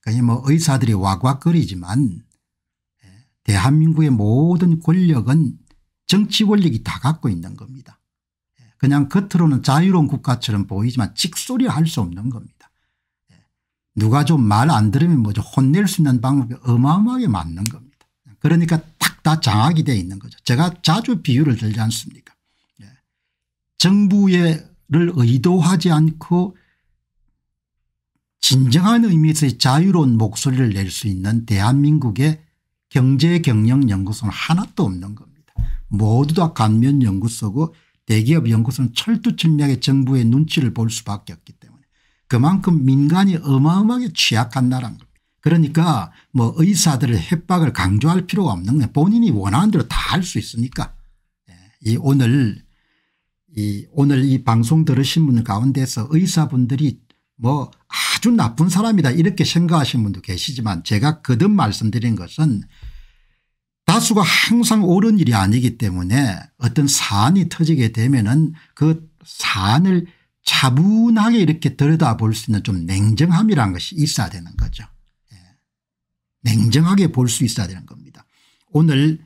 그게 그러니까 뭐 의사들이 와곽거리지만 예, 대한민국의 모든 권력은 정치 권력이 다 갖고 있는 겁니다. 예, 그냥 겉으로는 자유로운 국가처럼 보이지만 직소리 할 수 없는 겁니다. 예, 누가 좀 말 안 들으면 뭐죠 혼낼 수 있는 방법이 어마어마하게 많는 겁니다. 그러니까 딱 다 장악이 되어 있는 거죠. 제가 자주 비유를 들지 않습니까 정부를 의도하지 않고 진정한 의미에서의 자유로운 목소리를 낼 수 있는 대한민국의 경제경영연구소는 하나도 없는 겁니다. 모두 다 감면연구소고 대기업 연구소는 철두철미하게 정부의 눈치를 볼 수밖에 없기 때문에 그만큼 민간이 어마어마하게 취약한 나라인 겁니다. 그러니까 뭐 의사들의 협박을 강조할 필요가 없는 거예요. 본인이 원하는 대로 다 할 수 있으니까. 예, 이 오늘 이 오늘 이 방송 들으신 분 가운데서 의사분들이 뭐 아주 나쁜 사람이다 이렇게 생각하시는 분도 계시지만 제가 거듭 말씀드린 것은 다수가 항상 옳은 일이 아니기 때문에 어떤 사안이 터지게 되면은 그 사안을 차분하게 이렇게 들여다볼 수 있는 좀 냉정함이란 것이 있어야 되는 거죠. 예. 냉정하게 볼 수 있어야 되는 겁니다. 오늘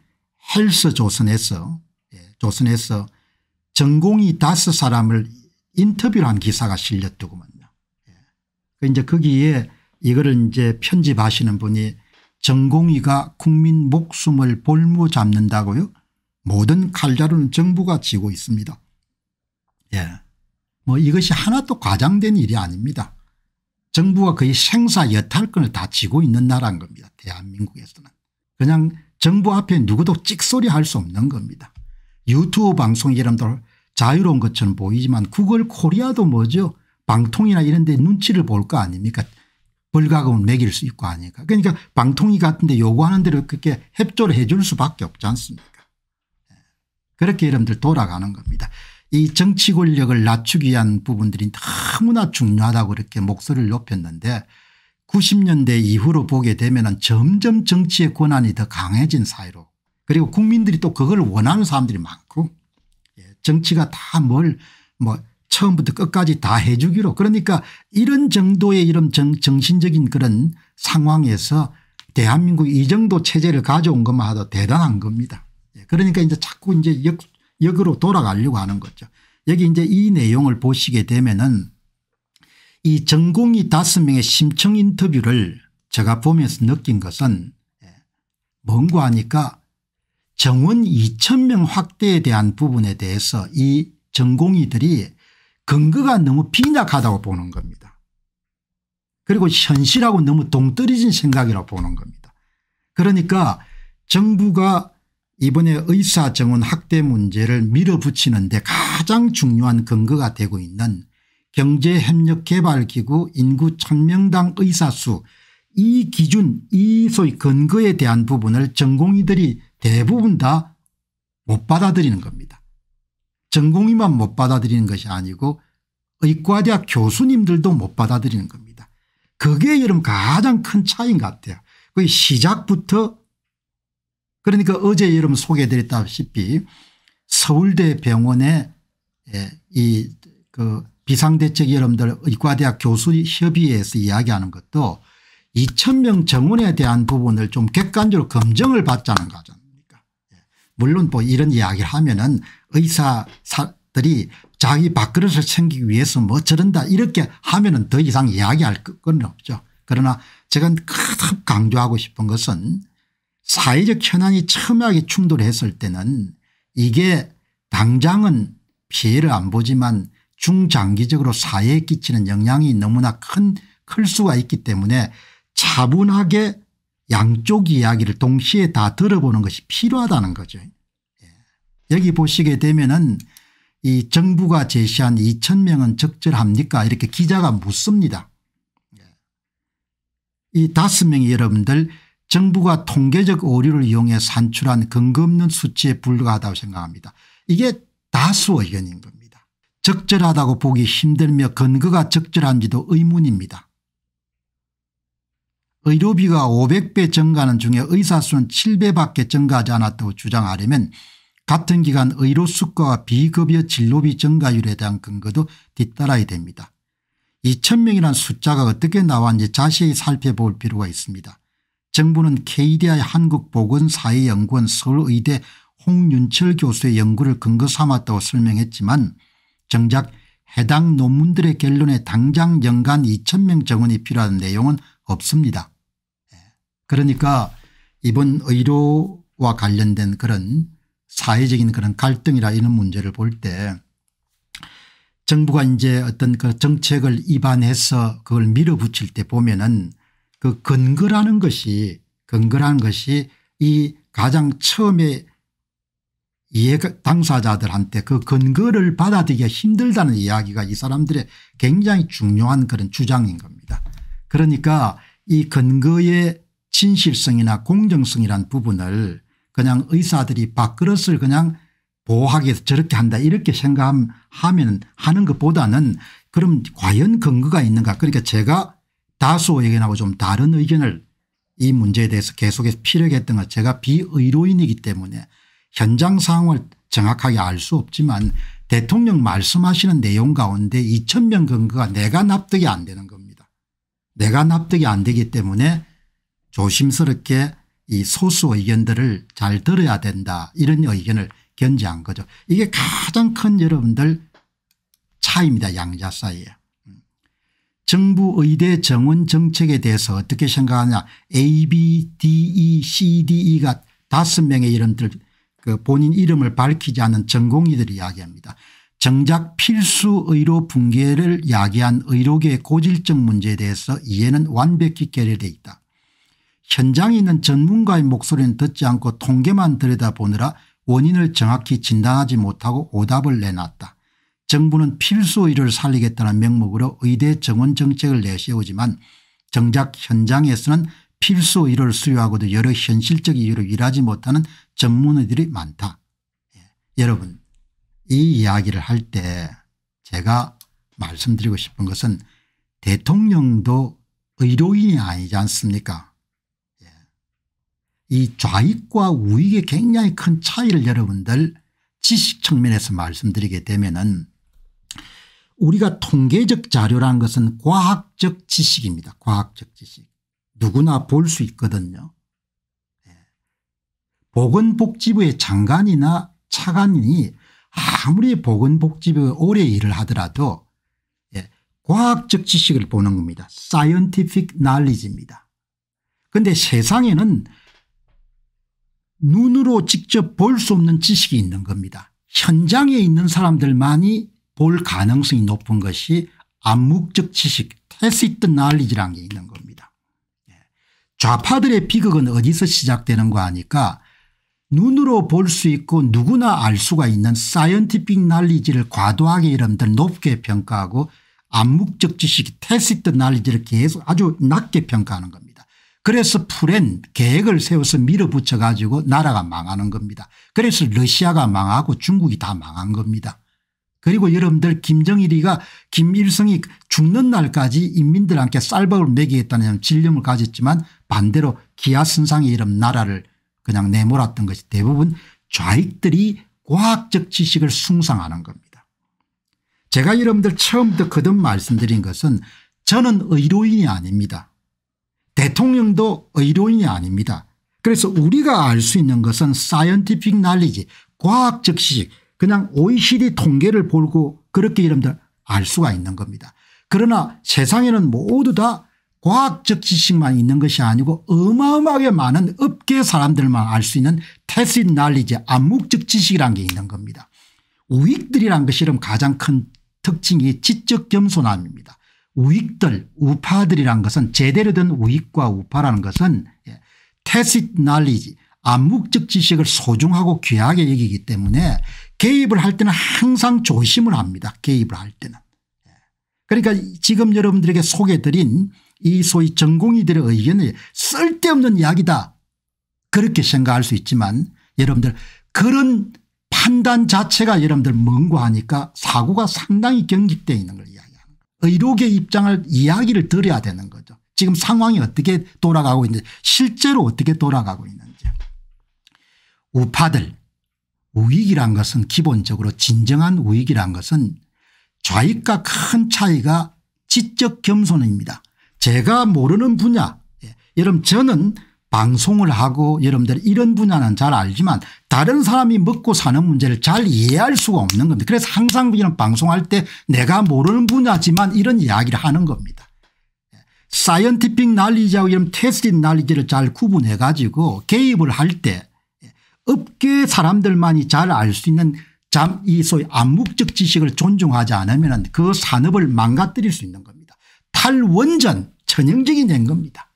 헬스 조선에서 예, 조선에서 전공이 다섯 사람을 인터뷰한 를 기사가 실렸더구먼. 그 이제 거기에 이거를 이제 편집하시는 분이 정공위가 국민 목숨을 볼모 잡는다고요. 모든 칼자루는 정부가 쥐고 있습니다. 예. 뭐 이것이 하나도 과장된 일이 아닙니다. 정부가 거의 생사 여탈권을 다 쥐고 있는 나라인 겁니다. 대한민국에서는. 그냥 정부 앞에 누구도 찍소리 할 수 없는 겁니다. 유튜브 방송 이름들 자유로운 것처럼 보이지만 구글 코리아도 뭐죠 방통이나 이런 데 눈치를 볼 거 아닙니까 벌가금을 매길 수 있고 하니까 그러니까 방통위 같은 데 요구하는 대로 그렇게 협조를 해줄 수밖에 없지 않습니까 예. 그렇게 여러분들 돌아가는 겁니다. 이 정치 권력을 낮추기 위한 부분들이 너무나 중요하다고 이렇게 목소리를 높였는데 90년대 이후로 보게 되면 점점 정치의 권한이 더 강해진 사회로 그리고 국민들이 또 그걸 원하는 사람들이 많고 예, 정치가 다뭘뭐 처음부터 끝까지 다 해주기로 그러니까 이런 정도의 이런 정, 정신적인 그런 상황에서 대한민국 이 정도 체제를 가져온 것만 해도 대단한 겁니다. 예, 그러니까 이제 자꾸 이제 역, 역으로 돌아가려고 하는 거죠. 여기 이제 이 내용을 보시게 되면은 이 전공이 다섯 명의 심층 인터뷰를 제가 보면서 느낀 것은 예, 뭔고 하니까 정원 2천명 확대에 대한 부분에 대해서 이전공이들이 근거가 너무 빈약하다고 보는 겁니다. 그리고 현실하고 너무 동떨어진 생각이라고 보는 겁니다. 그러니까 정부가 이번에 의사 정원 학대 문제를 밀어붙이는 데 가장 중요한 근거가 되고 있는 경제협력개발기구 인구 1000명당 의사수 이 기준 이 소위 근거에 대한 부분을 전공의들이 대부분 다 못 받아들이는 겁니다. 전공의만 못 받아들이는 것이 아니고 의과대학 교수님들도 못 받아들이는 겁니다. 그게 여러분 가장 큰 차이인 것 같아요. 그 시작부터 그러니까 어제 여러분 소개해드렸다시피 서울대 병원에 예, 이그 비상대책 여러분들 의과대학 교수 협의회에서 이야기하는 것도 2,000명 정원에 대한 부분을 좀 객관적으로 검증을 받자는 거잖 예, 물론 뭐 이런 이야기를 하면은 의사들이 자기 밥그릇을 챙기기 위해서 뭐 저런다 이렇게 하면 은더 이상 이야기할 건 없죠. 그러나 제가 크 강조하고 싶은 것은 사회적 현안이 첨예하게 충돌했을 때는 이게 당장은 피해를 안 보지만 중장기적으로 사회에 끼치는 영향이 너무나 큰 클 수가 있기 때문에 차분하게 양쪽 이야기를 동시에 다 들어보는 것이 필요하다는 거죠. 여기 보시게 되면은 이 정부가 제시한 2천명은 적절합니까 이렇게 기자가 묻습니다. 예. 이 다섯 명이 여러분들 정부가 통계적 오류를 이용해 산출한 근거 없는 수치에 불과하다고 생각합니다. 이게 다수 의견인 겁니다. 적절하다고 보기 힘들며 근거가 적절한지도 의문입니다. 의료비가 500배 증가하는 중에 의사수는 7배밖에 증가하지 않았다고 주장하려면 같은 기간 의료 수가와 비급여 진료비 증가율에 대한 근거도 뒤따라야 됩니다. 2천명이란 숫자가 어떻게 나왔는지 자세히 살펴볼 필요가 있습니다. 정부는 KDI 한국보건사회연구원 서울의대 홍윤철 교수의 연구를 근거 삼았다고 설명했지만 정작 해당 논문들의 결론에 당장 연간 2천명 정원이 필요한 내용은 없습니다. 예. 그러니까 이번 의료와 관련된 그런 사회적인 그런 갈등이라 이런 문제를 볼 때 정부가 이제 어떤 그 정책을 입안해서 그걸 밀어붙일 때 보면은 그 근거라는 것이 근거라는 것이 이 가장 처음에 이해 당사자들한테 그 근거를 받아들이기가 힘들다는 이야기가 이 사람들의 굉장히 중요한 그런 주장인 겁니다. 그러니까 이 근거의 진실성이나 공정성이란 부분을 그냥 의사들이 밥그릇을 그냥 보호하기 위해서 저렇게 한다 이렇게 생각하면 하는 것보다는 그럼 과연 근거가 있는가 그러니까 제가 다수 의견하고 좀 다른 의견을 이 문제에 대해서 계속해서 피력했던 건 제가 비의료인이기 때문에 현장 상황을 정확하게 알 수 없지만 대통령 말씀하시는 내용 가운데 2천 명 근거가 내가 납득이 안 되는 겁니다. 내가 납득이 안 되기 때문에 조심스럽게 이 소수 의견들을 잘 들어야 된다 이런 의견을 견제한 거죠. 이게 가장 큰 여러분들 차이입니다. 양자 사이에. 음. 정부 의대 정원 정책에 대해서 어떻게 생각하냐 A B D E C D E가 다섯 명의 이름들 그 본인 이름을 밝히지 않은 전공의들이 야기합니다 정작 필수 의료 붕괴를 야기한 의료계 고질적 문제에 대해서 이해는 완벽히 결여돼 있다. 현장에 있는 전문가의 목소리는 듣지 않고 통계만 들여다보느라 원인을 정확히 진단하지 못하고 오답을 내놨다. 정부는 필수 의료를 살리겠다는 명목으로 의대 정원 정책을 내세우지만 정작 현장에서는 필수 의료를 수요하고도 여러 현실적 이유로 일하지 못하는 전문의들이 많다. 예. 여러분 이 이야기를 할 때 제가 말씀드리고 싶은 것은 대통령도 의료인이 아니지 않습니까 이 좌익과 우익의 굉장히 큰 차이를 여러분들 지식 측면에서 말씀드리게 되면은 우리가 통계적 자료라는 것은 과학적 지식입니다. 과학적 지식. 누구나 볼 수 있거든요. 예. 보건복지부의 장관이나 차관이 아무리 보건복지부 오래 일을 하더라도 예, 과학적 지식을 보는 겁니다. 사이언티픽 날리지입니다. 그런데 세상에는 눈으로 직접 볼 수 없는 지식이 있는 겁니다. 현장에 있는 사람들만이 볼 가능성이 높은 것이 암묵적 지식 테스트 날리지라는 게 있는 겁니다. 예. 좌파들의 비극은 어디서 시작되는 거 아니까 눈으로 볼 수 있고 누구나 알 수가 있는 사이언티픽 날리지를 과도하게 여러분들 높게 평가하고 암묵적 지식 테스트 날리지를 계속 아주 낮게 평가하는 겁니다. 그래서 푸렌 계획을 세워서 밀어붙여 가지고 나라가 망하는 겁니다. 그래서 러시아가 망하고 중국이 다 망한 겁니다. 그리고 여러분들 김정일이가 김일성이 죽는 날까지 인민들한테 쌀밥을 먹이겠다는 진념을 가졌지만 반대로 기아선상의 이런 나라를 그냥 내몰았던 것이 대부분 좌익들이 과학적 지식을 숭상하는 겁니다. 제가 여러분들 처음부터 거듭 말씀드린 것은 저는 의료인이 아닙니다. 대통령도 의료인이 아닙니다. 그래서 우리가 알 수 있는 것은 사이언티픽 날리지 과학적 시식 그냥 OECD 통계를 보고 그렇게 여러분들 알 수가 있는 겁니다. 그러나 세상에는 모두 다 과학적 지식만 있는 것이 아니고 어마어마하게 많은 업계 사람들만 알 수 있는 테스트 날리지 암묵적 지식이란 게 있는 겁니다. 우익들이란 것이 가장 큰 특징이 지적 겸손함입니다. 우익들 우파들이란 것은 제대로 된 우익과 우파라는 것은 테시 예, 날리지 암묵적 지식을 소중하고 귀하게 여기기 때문에 개입을 할 때는 항상 조심을 합니다. 개입을 할 때는. 예. 그러니까 지금 여러분들에게 소개드린 이 소위 전공의들의 의견을 쓸데없는 이야기다 그렇게 생각할 수 있지만 여러분들 그런 판단 자체가 여러분들 멍구하니까 사고가 상당히 경직되어 있는 걸 이야기 합니다 의료계 입장을 이야기를 드려야 되는 거죠. 지금 상황이 어떻게 돌아가고 있는지 실제로 어떻게 돌아가고 있는지 우파들 우익이란 것은 기본적으로 진정한 우익이란 것은 좌익과 큰 차이가 지적 겸손입니다. 제가 모르는 분야 예, 여러분 저는 방송을 하고 여러분들 이런 분야는 잘 알지만 다른 사람이 먹고 사는 문제를 잘 이해할 수가 없는 겁니다. 그래서 항상 우리는 방송할 때 내가 모르는 분야지만 이런 이야기를 하는 겁니다. 사이언티픽 난리지하고 이런 테스트 난리지를 잘 구분해 가지고 개입을 할 때 업계 사람들만이 잘 알 수 있는 잠이 소위 암묵적 지식을 존중하지 않으면 그 산업을 망가뜨릴 수 있는 겁니다. 탈원전 전형적인 낸 겁니다.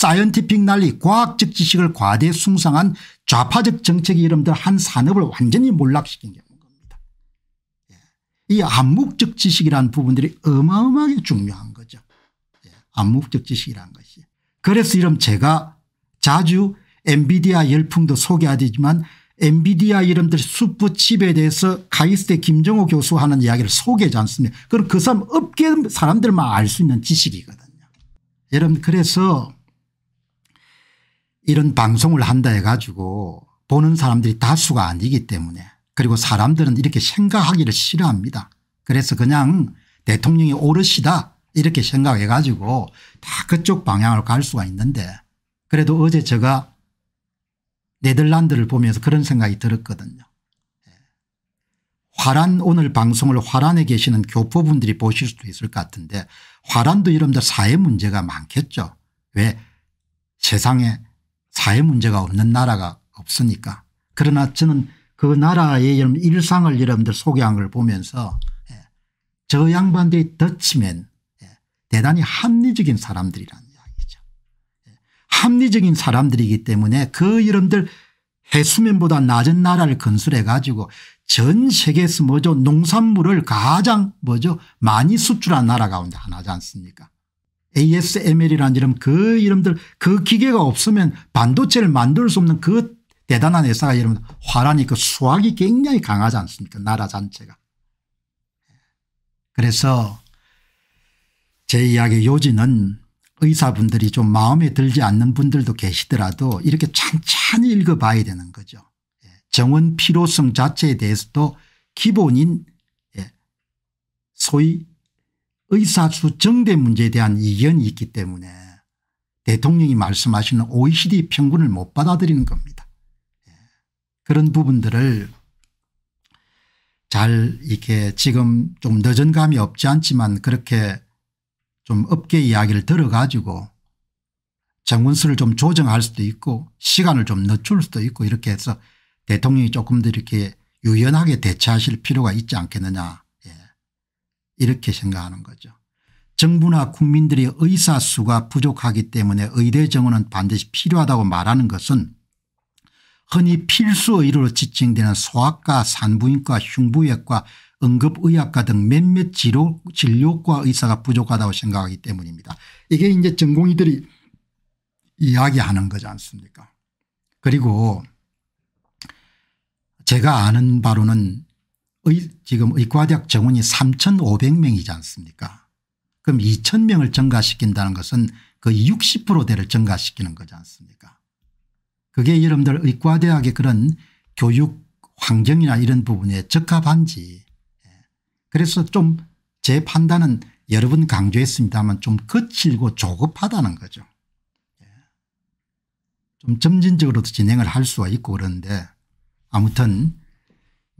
사이언티픽 난리 과학적 지식을 과대 숭상한 좌파적 정책의 이름들 한 산업을 완전히 몰락시킨 겁니다. 예. 이 암묵적 지식이라는 부분들이 어마어마하게 중요한 거죠. 예. 암묵적 지식이라는 것이. 그래서 이름 제가 자주 엔비디아 열풍도 소개하지만 엔비디아 이름들 수프칩에 대해서 카이스트 김정호 교수 하는 이야기를 소개하지 않습니까 그럼 그 사람 업계 사람들만 알 수 있는 지식이거든요. 여러분 그래서 이런 방송을 한다 해가지고 보는 사람들이 다수가 아니기 때문에 그리고 사람들은 이렇게 생각하기를 싫어합니다. 그래서 그냥 대통령이 오르시다 이렇게 생각해 가지고 다 그쪽 방향으로 갈 수가 있는데 그래도 어제 제가 네덜란드를 보면서 그런 생각이 들었거든요. 예. 화란 오늘 방송을 화란에 계시는 교포분들이 보실 수도 있을 것 같은데 화란도 이름들 사회 문제가 많겠죠. 왜 세상에 사회 문제가 없는 나라가 없으니까. 그러나 저는 그 나라의 여러분 일상을 여러분들 소개한 걸 보면서 예, 저 양반들이 더치맨 예, 대단히 합리적인 사람들이라는 이야기죠. 예, 합리적인 사람들이기 때문에 그 여러분들 해수면보다 낮은 나라를 건설해 가지고 전 세계에서 뭐죠 농산물을 가장 뭐죠 많이 수출한 나라 가운데 하나지 않습니까 ASML이라는 이름 그 이름들 그 기계가 없으면 반도체를 만들 수 없는 그 대단한 회사가 여 이름 화란이 그 수학이 굉장히 강하지 않습니까 나라 전체가. 그래서 제 이야기 요지는 의사분들이 좀 마음에 들지 않는 분들도 계시더라도 이렇게 찬찬히 읽어봐야 되는 거죠. 예. 정원 필요성 자체에 대해서도 기본인 예. 소위 의사수 정대 문제에 대한 이견이 있기 때문에 대통령이 말씀하시는 OECD 평균을 못 받아들이는 겁니다. 예. 그런 부분들을 잘 이렇게 지금 좀 늦은 감이 없지 않지만 그렇게 좀 업계 이야기를 들어가지고 정원수를 좀 조정할 수도 있고 시간을 좀 늦출 수도 있고 이렇게 해서 대통령이 조금 더 이렇게 유연하게 대처하실 필요가 있지 않겠느냐 이렇게 생각하는 거죠. 정부나 국민들이 의사 수가 부족하기 때문에 의대 정원은 반드시 필요하다고 말하는 것은 흔히 필수 의료로 지칭되는 소아과 산부인과 흉부외과 응급의학과 등 몇몇 진료, 진료과 의사가 부족하다고 생각하기 때문입니다. 이게 이제 전공의들이 이야기하는 거지 않습니까 그리고 제가 아는 바로는 의 지금 의과대학 정원이 3500명이지 않습니까 그럼 2000명을 증가시킨다는 것은 거의 60%대를 증가시키는 거지 않습니까 그게 여러분들 의과대학의 그런 교육 환경이나 이런 부분에 적합한지 예. 그래서 좀 제 판단은 여러 번 강조했습니다만 좀 거칠고 조급하다는 거죠. 예. 좀 점진적으로도 진행을 할 수가 있고 그런데 아무튼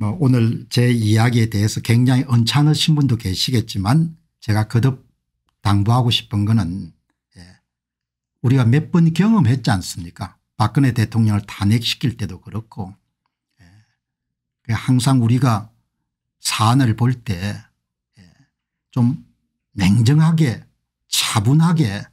어, 오늘 제 이야기에 대해서 굉장히 언짢으신 분도 계시겠지만 제가 거듭 당부하고 싶은 것은 예, 우리가 몇 번 경험했지 않습니까 박근혜 대통령을 탄핵시킬 때도 그렇고 예, 항상 우리가 사안을 볼 때좀 예, 냉정하게 차분하게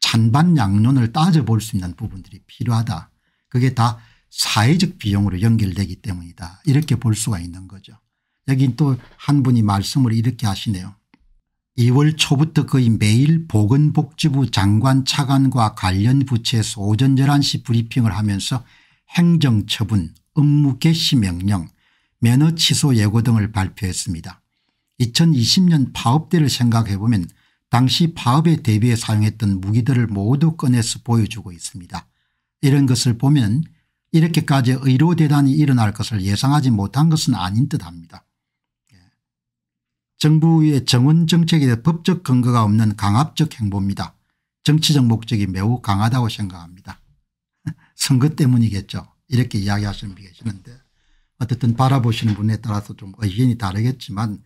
찬반 양론을 따져볼 수 있는 부분들이 필요하다. 그게 다 사회적 비용으로 연결되기 때문이다 이렇게 볼 수가 있는 거죠. 여긴 또 한 분이 말씀을 이렇게 하시네요. 2월 초부터 거의 매일 보건복지부 장관 차관과 관련 부처에서 오전 11시 브리핑을 하면서 행정처분 업무 개시 명령 면허 취소 예고 등을 발표했습니다. 2020년 파업대를 생각해보면 당시 파업에 대비해 사용했던 무기들을 모두 꺼내서 보여주고 있습니다. 이런 것을 보면 이렇게까지 의료 대단이 일어날 것을 예상하지 못한 것은 아닌 듯합니다. 예. 정부의 정원 정책에 대해 법적 근거가 없는 강압적 행보입니다. 정치적 목적이 매우 강하다고 생각합니다. 선거 때문이겠죠. 이렇게 이야기하시는 분이 계시는데 어쨌든 바라보시는 분에 따라서 좀 의견이 다르겠지만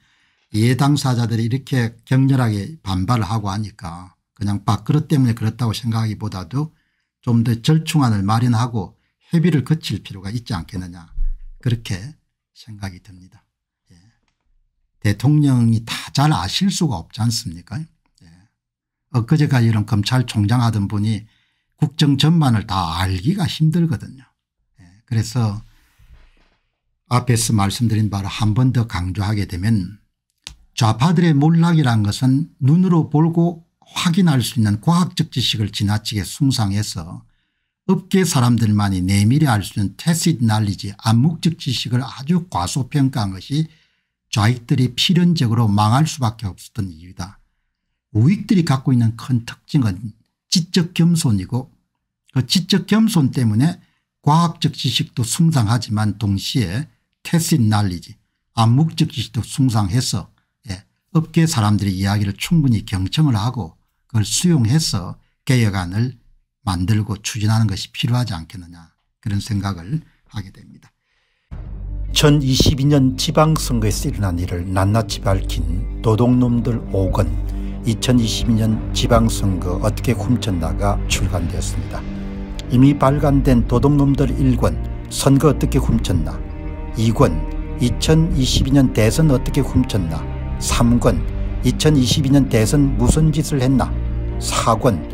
이해 예 당사자들이 이렇게 격렬하게 반발을 하고 하니까 그냥 밥그릇 때문에 그렇다고 생각하기보다도 좀 더 절충안을 마련하고 회비를 거칠 필요가 있지 않겠느냐 그렇게 생각이 듭니다. 예. 대통령이 다 잘 아실 수가 없지 않습니까 예. 엊그제까지 이런 검찰총장 하던 분이 국정 전반을 다 알기가 힘들거든요. 예. 그래서 앞에서 말씀드린 바로 한 번 더 강조하게 되면 좌파들의 몰락이란 것은 눈으로 보고 확인할 수 있는 과학적 지식을 지나치게 숭상해서 업계 사람들만이 내밀히 알 수 있는 테스트 날리지 암묵적 지식을 아주 과소평가한 것이 좌익들이 필연적으로 망할 수밖에 없었던 이유다. 우익들이 갖고 있는 큰 특징은 지적 겸손이고 그 지적 겸손 때문에 과학적 지식도 숭상하지만 동시에 테스트 날리지 암묵적 지식도 숭상해서 예, 업계 사람들의 이야기를 충분히 경청을 하고 그걸 수용해서 개혁안을 만들고 추진하는 것이 필요하지 않겠느냐 그런 생각을 하게 됩니다. 2022년 지방선거에서 일어난 일을 낱낱이 밝힌 도둑놈들 5권 2022년 지방선거 어떻게 훔쳤나가 출간되었습니다. 이미 발간된 도둑놈들 1권 선거 어떻게 훔쳤나 2권 2022년 대선 어떻게 훔쳤나 3권 2022년 대선 무슨 짓을 했나 4권